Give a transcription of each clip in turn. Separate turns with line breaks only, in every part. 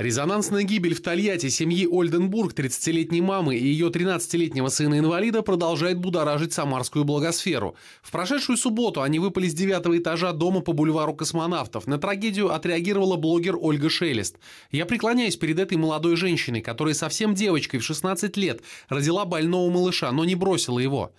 Резонансная гибель в Тольятти семьи Ольденбург, 30-летней мамы и ее 13-летнего сына-инвалида продолжает будоражить самарскую благосферу. В прошедшую субботу они выпали с девятого этажа дома по бульвару космонавтов. На трагедию отреагировала блогер Ольга Шелест. «Я преклоняюсь перед этой молодой женщиной, которая совсем девочкой в 16 лет родила больного малыша, но не бросила его»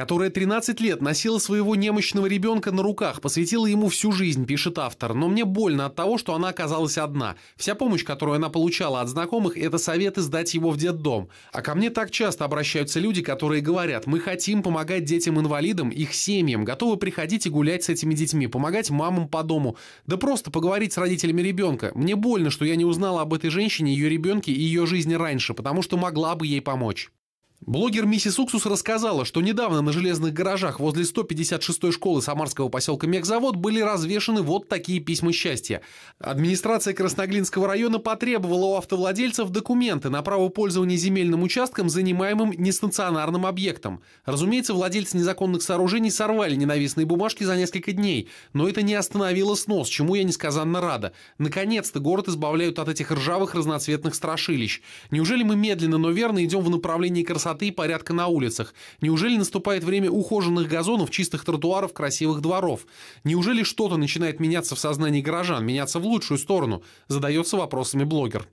которая 13 лет носила своего немощного ребенка на руках, посвятила ему всю жизнь, пишет автор. Но мне больно от того, что она оказалась одна. Вся помощь, которую она получала от знакомых, это советы сдать его в детдом. А ко мне так часто обращаются люди, которые говорят, мы хотим помогать детям-инвалидам, их семьям, готовы приходить и гулять с этими детьми, помогать мамам по дому. Да просто поговорить с родителями ребенка. Мне больно, что я не узнала об этой женщине, ее ребенке и ее жизни раньше, потому что могла бы ей помочь. Блогер Миссис Уксус рассказала, что недавно на железных гаражах возле 156-й школы самарского поселка Мегзавод были развешаны вот такие письма счастья. Администрация Красноглинского района потребовала у автовладельцев документы на право пользования земельным участком, занимаемым нестационарным объектом. Разумеется, владельцы незаконных сооружений сорвали ненавистные бумажки за несколько дней, но это не остановило снос, чему я несказанно рада. Наконец-то город избавляют от этих ржавых разноцветных страшилищ. Неужели мы медленно, но верно идем в направлении красоты красоты и порядка на улицах? Неужели наступает время ухоженных газонов, чистых тротуаров, красивых дворов? Неужели что-то начинает меняться в сознании горожан, меняться в лучшую сторону? Задается вопросами блогер.